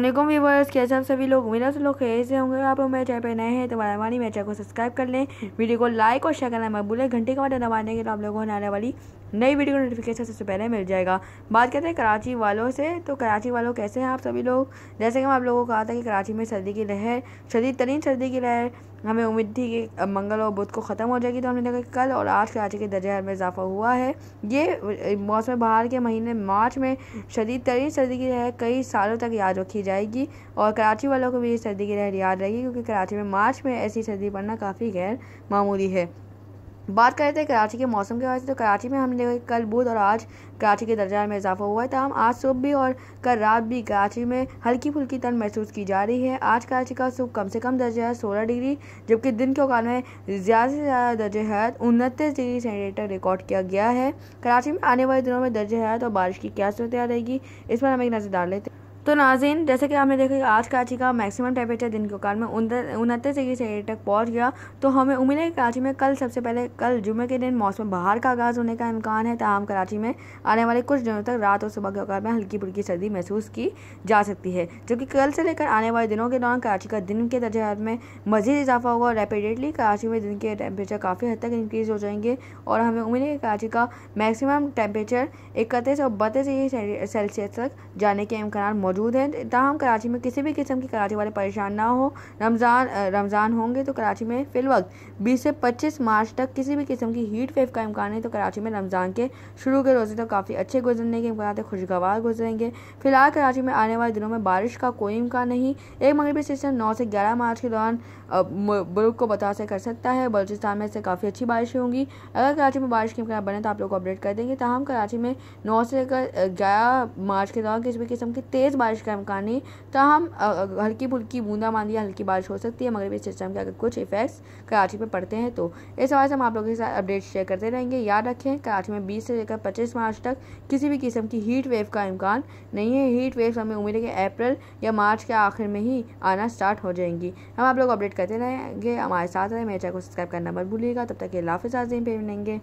अलगम व्यवर्स कैसे हम सभी लोग उम्मीद लोग कैसे होंगे आप मेरे चैनल पर नए हैं तो हमारी मेरे चैनल को सब्सक्राइब कर लें वीडियो को लाइक और शेयर करना मैं बोले घंटे का बटन दबाने के तो आप लोगों को आने वाली नई वीडियो का नोटिफिकेशन सबसे पहले मिल जाएगा बात करते हैं कराची वालों से तो कराची वालों कैसे हैं आप सभी लोग जैसे कि हम आप लोगों को कहा था कि कराची में सर्दी की लहर शदीद तरीन सर्दी की लहर हमें उम्मीद थी कि मंगल और बुध को ख़त्म हो जाएगी तो हमने देखा कि कल और आज कराची के दर्जा में इजाफा हुआ है ये मौसम बहार के महीने मार्च में शदीद तरीन सर्दी की लहर कई सालों तक याद रखी जाएगी और कराची वालों को भी ये सर्दी की लहर याद रहेगी क्योंकि कराची में मार्च में ऐसी सर्दी पड़ना काफ़ी गैर मामूली है बात करें तो कराची के मौसम के वजह से तो कराची में हमने कल बुध और आज कराची के दर्जा में इजाफा हुआ है तमाम तो आज सुबह भी और कल रात भी कराची में हल्की फुल्की तन महसूस की जा रही है आज कराची का सुबह कम से कम दर्जा है सोलह डिग्री जबकि दिन के अवकाल में ज़्यादा से ज़्यादा दर्ज हयात उनतीस डिग्री सेंटीमीटर रिकॉर्ड किया गया है कराची में आने वाले दिनों में दर्ज हयात तो और बारिश की क्या सूरत रहेगी इस पर हम एक नज़र डाल लेते हैं तो नाजिन जैसे कि आपने देखा कि आज कराची का मैक्सिमम टेम्परेचर दिन के कारण में उनतीस डिग्री सेल्सियस तक पहुंच गया तो हमें उम्मीद है कि कराची में कल सबसे पहले कल जुमे के दिन मौसम बाहर का आगाज़ होने का इम्कान है तमाम कराची में आने वाले कुछ दिनों तक रात और सुबह के अवकात में हल्की फुल्की सर्दी महसूस की जा सकती है जो कि कल से लेकर आने वाले दिनों के दौरान कराची का दिन के दर्जात में मजीद इजाफा होगा और रेपिडेटली कराची में दिन के टेम्परेचर काफ़ी हद तक इंक्रीज़ हो जाएंगे और हमें उम्मीद है कि कराची का मैक्सिमम टेम्परेचर इकतीस और बत्तीस डिग्री सेल्सियस तक जाने के इम्कान मौजूद हैं ताहम कराची में किसी भी किस्म की कराची वाले परेशान ना हो रमज़ान रमज़ान होंगे तो कराची में फ़िलवक्त बीस से पच्चीस मार्च तक किसी भी किस्म की हीट वेव का इम्कान है तो कराची में रमज़ान के शुरू के रोज़े तो काफ़ी अच्छे गुजरने के इम्कान है खुशगवार गुजरेंगे फिलहाल कराची में आने वाले दिनों में बारिश का कोई इम्कान नहीं एक मगरबी सिस्टम नौ से ग्यारह मार्च के दौरान बुल्क को बता से कर सकता है बलूचिस्तान में इससे काफ़ी अच्छी बारिश होंगी अगर कराची में बारिश के इम्कान बने तो आप लोग को अपडेट कर देंगे तहम कराची में नौ से लेकर ग्यारह मार्च के दौरान किसी भी किस्म की तेज़ बारिश का इम्कान नहीं हम हल्की फुल्की बूंदा या हल्की बारिश हो सकती है मगरबी सिस्टम के अगर कुछ इफेक्ट्स कराची पर पड़ते हैं तो इस हवाले से हम आप लोगों के साथ अपडेट शेयर करते रहेंगे याद रखें कराची में बीस से लेकर पच्चीस मार्च तक किसी भी किस्म की हीट वेव का इम्कान नहीं है हीट वेव हमें उम्मीद है कि अप्रैल या मार्च के आखिर में ही आना स्टार्ट हो जाएंगी हम आप लोग अपडेट करते रहेंगे हमारे साथ रहें मेरे चैनल को सब्सक्राइब करना मत भूलिएगा तब तक के लाफिज आजीम पे मिलेंगे